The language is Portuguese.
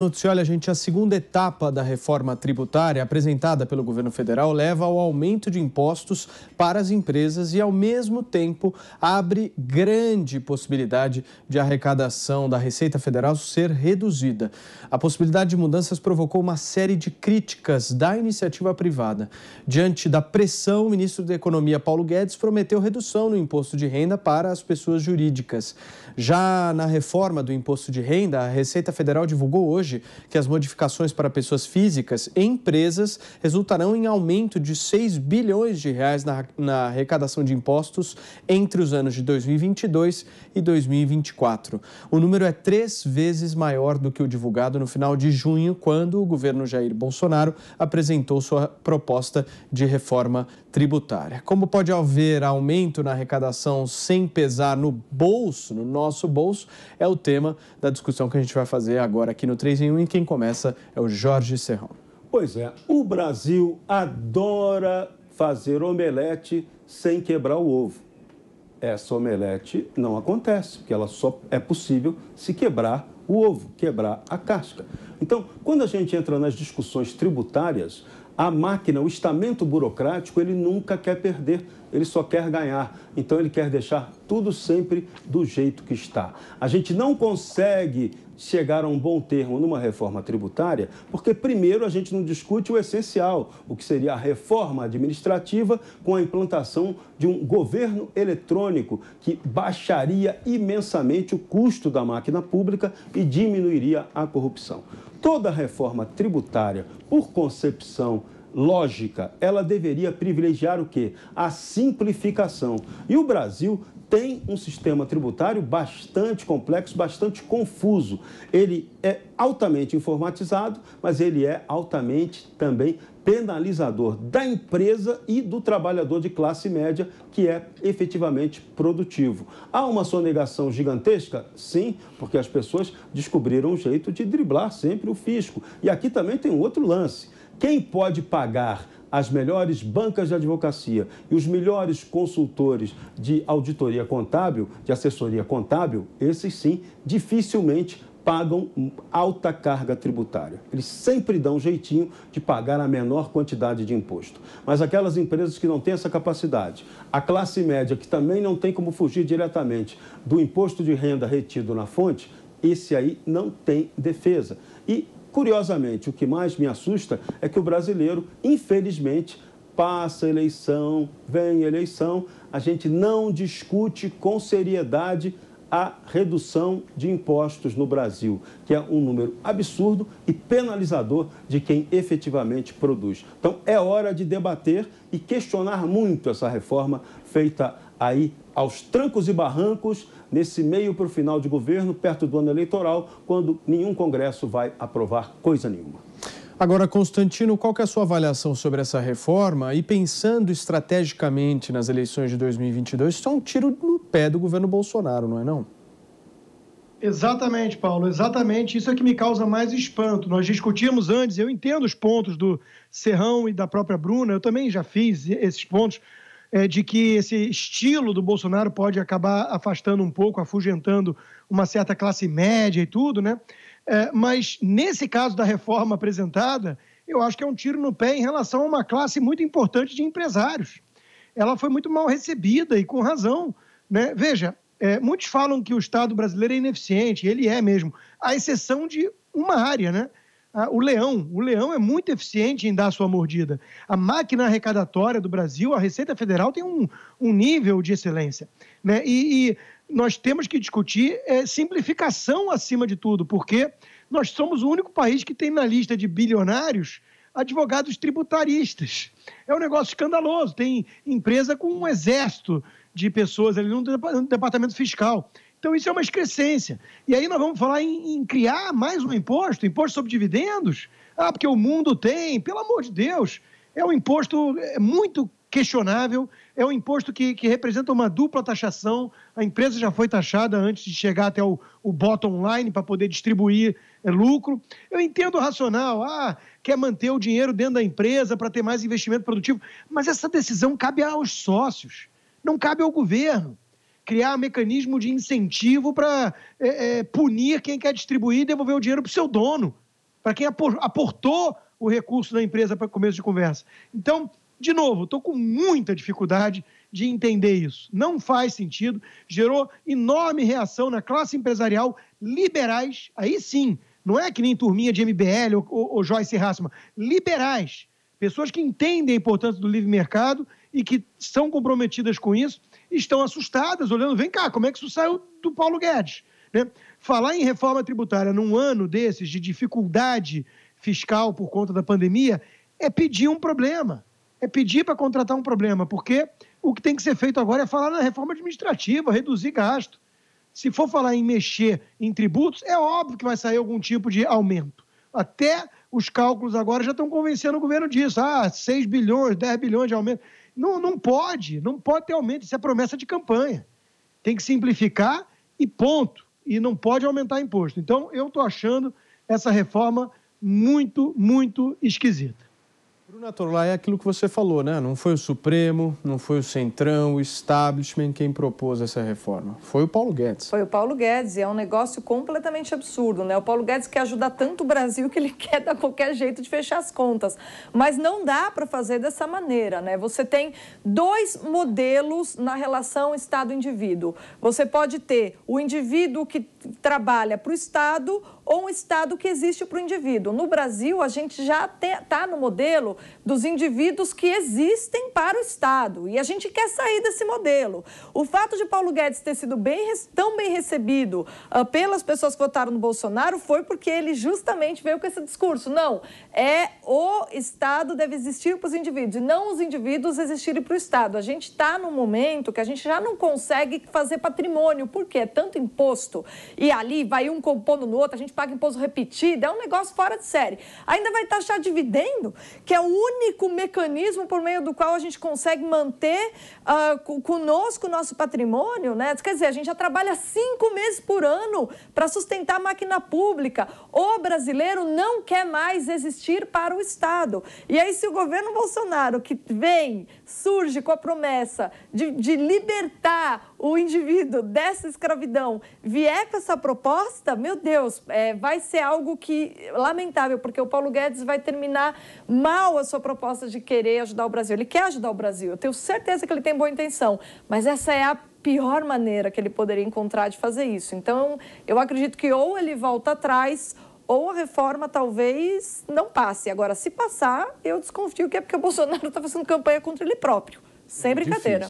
Notícia, olha, gente, a segunda etapa da reforma tributária apresentada pelo governo federal leva ao aumento de impostos para as empresas e, ao mesmo tempo, abre grande possibilidade de arrecadação da Receita Federal ser reduzida. A possibilidade de mudanças provocou uma série de críticas da iniciativa privada. Diante da pressão, o ministro da Economia, Paulo Guedes, prometeu redução no imposto de renda para as pessoas jurídicas. Já na reforma do imposto de renda, a Receita Federal divulgou hoje hoje que as modificações para pessoas físicas e empresas resultarão em aumento de 6 bilhões de reais na, na arrecadação de impostos entre os anos de 2022 e 2024. O número é três vezes maior do que o divulgado no final de junho, quando o governo Jair Bolsonaro apresentou sua proposta de reforma tributária. Como pode haver aumento na arrecadação sem pesar no bolso, no nosso bolso, é o tema da discussão que a gente vai fazer agora aqui no 3 3 em 1 e quem começa é o Jorge Serrão. Pois é, o Brasil adora fazer omelete sem quebrar o ovo. Essa omelete não acontece, porque ela só é possível se quebrar o ovo, quebrar a casca. Então, quando a gente entra nas discussões tributárias, a máquina, o estamento burocrático, ele nunca quer perder ele só quer ganhar. Então ele quer deixar tudo sempre do jeito que está. A gente não consegue chegar a um bom termo numa reforma tributária, porque primeiro a gente não discute o essencial, o que seria a reforma administrativa com a implantação de um governo eletrônico que baixaria imensamente o custo da máquina pública e diminuiria a corrupção. Toda reforma tributária, por concepção lógica. Ela deveria privilegiar o quê? A simplificação. E o Brasil tem um sistema tributário bastante complexo, bastante confuso. Ele é altamente informatizado, mas ele é altamente também penalizador da empresa e do trabalhador de classe média, que é efetivamente produtivo. Há uma sonegação gigantesca? Sim, porque as pessoas descobriram um jeito de driblar sempre o fisco. E aqui também tem um outro lance quem pode pagar as melhores bancas de advocacia e os melhores consultores de auditoria contábil, de assessoria contábil, esses sim, dificilmente pagam alta carga tributária. Eles sempre dão um jeitinho de pagar a menor quantidade de imposto. Mas aquelas empresas que não têm essa capacidade, a classe média que também não tem como fugir diretamente do imposto de renda retido na fonte, esse aí não tem defesa. E Curiosamente, o que mais me assusta é que o brasileiro, infelizmente, passa eleição, vem eleição, a gente não discute com seriedade a redução de impostos no Brasil, que é um número absurdo e penalizador de quem efetivamente produz. Então, é hora de debater e questionar muito essa reforma feita aí aos trancos e barrancos nesse meio para o final de governo, perto do ano eleitoral, quando nenhum Congresso vai aprovar coisa nenhuma. Agora, Constantino, qual é a sua avaliação sobre essa reforma? E pensando estrategicamente nas eleições de 2022, isso é um tiro no pé do governo Bolsonaro, não é não? Exatamente, Paulo, exatamente. Isso é que me causa mais espanto. Nós discutimos antes, eu entendo os pontos do Serrão e da própria Bruna, eu também já fiz esses pontos é, de que esse estilo do Bolsonaro pode acabar afastando um pouco, afugentando uma certa classe média e tudo, né? É, mas nesse caso da reforma apresentada, eu acho que é um tiro no pé em relação a uma classe muito importante de empresários. Ela foi muito mal recebida e com razão. Né? Veja, é, muitos falam que o Estado brasileiro é ineficiente, ele é mesmo, à exceção de uma área, né? Ah, o leão. O leão é muito eficiente em dar sua mordida. A máquina arrecadatória do Brasil, a Receita Federal, tem um, um nível de excelência. Né? E, e nós temos que discutir é, simplificação acima de tudo, porque nós somos o único país que tem na lista de bilionários advogados tributaristas. É um negócio escandaloso. Tem empresa com um exército de pessoas ali no departamento fiscal. Então, isso é uma excrescência. E aí nós vamos falar em, em criar mais um imposto, imposto sobre dividendos. Ah, porque o mundo tem, pelo amor de Deus, é um imposto é muito questionável, é um imposto que, que representa uma dupla taxação. A empresa já foi taxada antes de chegar até o, o bottom line para poder distribuir é, lucro. Eu entendo o racional, ah, quer manter o dinheiro dentro da empresa para ter mais investimento produtivo, mas essa decisão cabe aos sócios, não cabe ao governo criar um mecanismo de incentivo para é, é, punir quem quer distribuir e devolver o dinheiro para o seu dono, para quem aportou o recurso da empresa para começo de conversa. Então, de novo, estou com muita dificuldade de entender isso. Não faz sentido. Gerou enorme reação na classe empresarial liberais, aí sim, não é que nem turminha de MBL ou, ou, ou Joyce Hassman, liberais, pessoas que entendem a importância do livre mercado e que são comprometidas com isso estão assustadas, olhando, vem cá, como é que isso saiu do Paulo Guedes? Né? Falar em reforma tributária num ano desses de dificuldade fiscal por conta da pandemia é pedir um problema, é pedir para contratar um problema, porque o que tem que ser feito agora é falar na reforma administrativa, reduzir gasto. Se for falar em mexer em tributos, é óbvio que vai sair algum tipo de aumento. Até os cálculos agora já estão convencendo o governo disso. Ah, 6 bilhões, 10 bilhões de aumento. Não, não pode, não pode ter aumento, isso é promessa de campanha. Tem que simplificar e ponto. E não pode aumentar imposto. Então, eu estou achando essa reforma muito, muito esquisita. Bruna Torlai é aquilo que você falou, né? Não foi o Supremo, não foi o Centrão, o establishment quem propôs essa reforma. Foi o Paulo Guedes. Foi o Paulo Guedes, e é um negócio completamente absurdo, né? O Paulo Guedes quer ajudar tanto o Brasil que ele quer dar qualquer jeito de fechar as contas. Mas não dá para fazer dessa maneira, né? Você tem dois modelos na relação Estado-indivíduo. Você pode ter o indivíduo que trabalha para o Estado ou um Estado que existe para o indivíduo. No Brasil, a gente já está no modelo dos indivíduos que existem para o Estado. E a gente quer sair desse modelo. O fato de Paulo Guedes ter sido bem, tão bem recebido uh, pelas pessoas que votaram no Bolsonaro foi porque ele justamente veio com esse discurso. Não, é o Estado deve existir para os indivíduos e não os indivíduos existirem para o Estado. A gente está num momento que a gente já não consegue fazer patrimônio, porque é tanto imposto e ali vai um compondo no outro, a gente paga imposto repetido, é um negócio fora de série. Ainda vai taxar dividendo, que é o único mecanismo por meio do qual a gente consegue manter uh, conosco o nosso patrimônio, né? Quer dizer, a gente já trabalha cinco meses por ano para sustentar a máquina pública. O brasileiro não quer mais existir para o Estado. E aí, se o governo Bolsonaro, que vem, surge com a promessa de, de libertar o indivíduo dessa escravidão, vier com essa proposta, meu Deus, é, vai ser algo que lamentável, porque o Paulo Guedes vai terminar mal a sua proposta de querer ajudar o Brasil. Ele quer ajudar o Brasil, eu tenho certeza que ele tem boa intenção, mas essa é a pior maneira que ele poderia encontrar de fazer isso. Então, eu acredito que ou ele volta atrás ou a reforma talvez não passe. Agora, se passar, eu desconfio que é porque o Bolsonaro está fazendo campanha contra ele próprio. Sem é brincadeira.